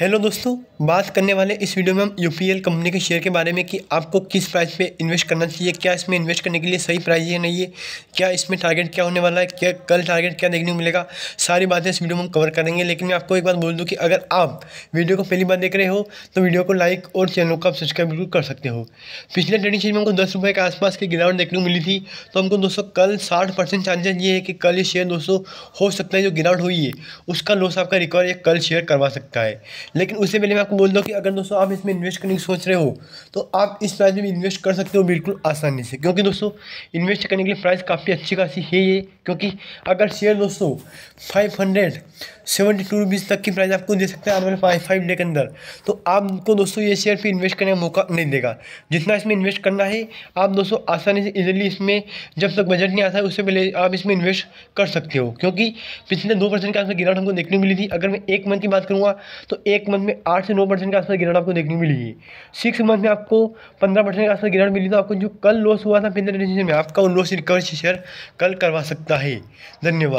hello दोस्तों बात करने वाले इस वीडियो में हम यू कंपनी के शेयर के बारे में कि आपको किस प्राइस पे इन्वेस्ट करना चाहिए क्या इसमें इन्वेस्ट करने के लिए सही प्राइस है नहीं है क्या इसमें टारगेट क्या होने वाला है क्या कल टारगेट क्या देखने को मिलेगा सारी बातें इस वीडियो में हम कवर करेंगे लेकिन मैं आपको एक बात बोल दूँ कि अगर आप वीडियो को पहली बार देख रहे हो तो वीडियो को लाइक और चैनल को आप सब्सक्राइब बिल्कुल कर सकते हो पिछले ट्रेडिंग शेयर में हमको दस के आसपास की गिरावट देखने को मिली थी तो हमको दोस्तों कल साठ चांसेस ये है कि कल ये शेयर दोस्तों हो सकता है जो गिरावट हुई है उसका लॉस आपका रिकवर ये कल शेयर करवा सकता है लेकिन उससे पहले मैं आपको बोल दूँ कि अगर दोस्तों आप इसमें इन्वेस्ट करने की सोच रहे हो तो आप इस प्राइस में इन्वेस्ट कर सकते हो बिल्कुल आसानी से क्योंकि दोस्तों इन्वेस्ट करने के लिए प्राइस काफ़ी अच्छी खासी है ये क्योंकि अगर शेयर दोस्तों five hundred seventy two rupees तक की प्राइस आपको दे सकते हैं आने फाइव फाइव डे के अंदर तो आपको दोस्तों ये शेयर फिर इन्वेस्ट करने का मौका नहीं देगा जितना इसमें इन्वेस्ट करना है आप दोस्तों आसानी से इजीली इसमें जब तक बजट नहीं आता है उससे पहले आप इसमें इन्वेस्ट कर सकते हो क्योंकि पिछले दो परसेंट का गिरावट हमको देखने को मिली थी अगर मैं एक मंथ की बात करूँगा तो एक एक मंथ में आठ से नौ परसेंट के आसपास गिरावट आपको देखने को मिली सिक्स मंथ में आपको पंद्रह परसेंट के आसपास गिरावट मिली तो आपको जो कल लॉस हुआ था पिंदर में आपका उन लॉस रिकवर शेयर कल करवा सकता है धन्यवाद